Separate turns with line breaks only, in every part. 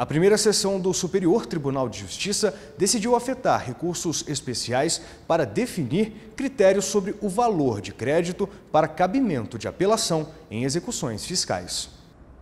A primeira sessão do Superior Tribunal de Justiça decidiu afetar recursos especiais para definir critérios sobre o valor de crédito para cabimento de apelação em execuções fiscais.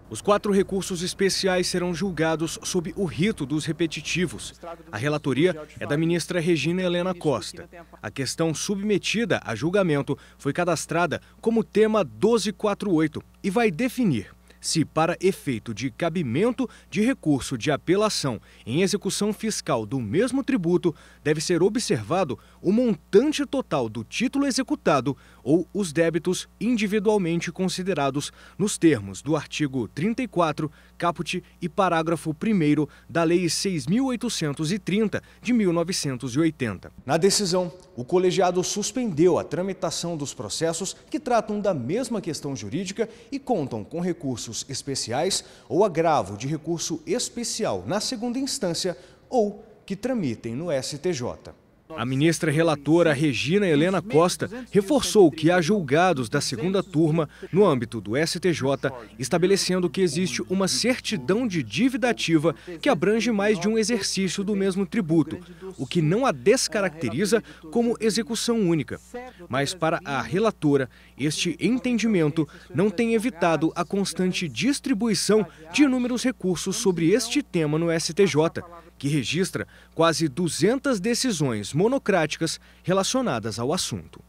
Os quatro recursos especiais serão julgados sob o rito dos repetitivos. A relatoria é da ministra Regina Helena Costa. A questão submetida a julgamento foi cadastrada como tema 1248 e vai definir se, para efeito de cabimento de recurso de apelação em execução fiscal do mesmo tributo, deve ser observado o montante total do título executado ou os débitos individualmente considerados nos termos do artigo 34, caput e parágrafo 1 da Lei 6.830 de 1980. Na decisão, o colegiado suspendeu a tramitação dos processos que tratam da mesma questão jurídica e contam com recurso recursos especiais ou agravo de recurso especial na segunda instância ou que tramitem no STJ. A ministra relatora Regina Helena Costa reforçou que há julgados da segunda turma no âmbito do STJ, estabelecendo que existe uma certidão de dívida ativa que abrange mais de um exercício do mesmo tributo, o que não a descaracteriza como execução única. Mas para a relatora, este entendimento não tem evitado a constante distribuição de inúmeros recursos sobre este tema no STJ que registra quase 200 decisões monocráticas relacionadas ao assunto.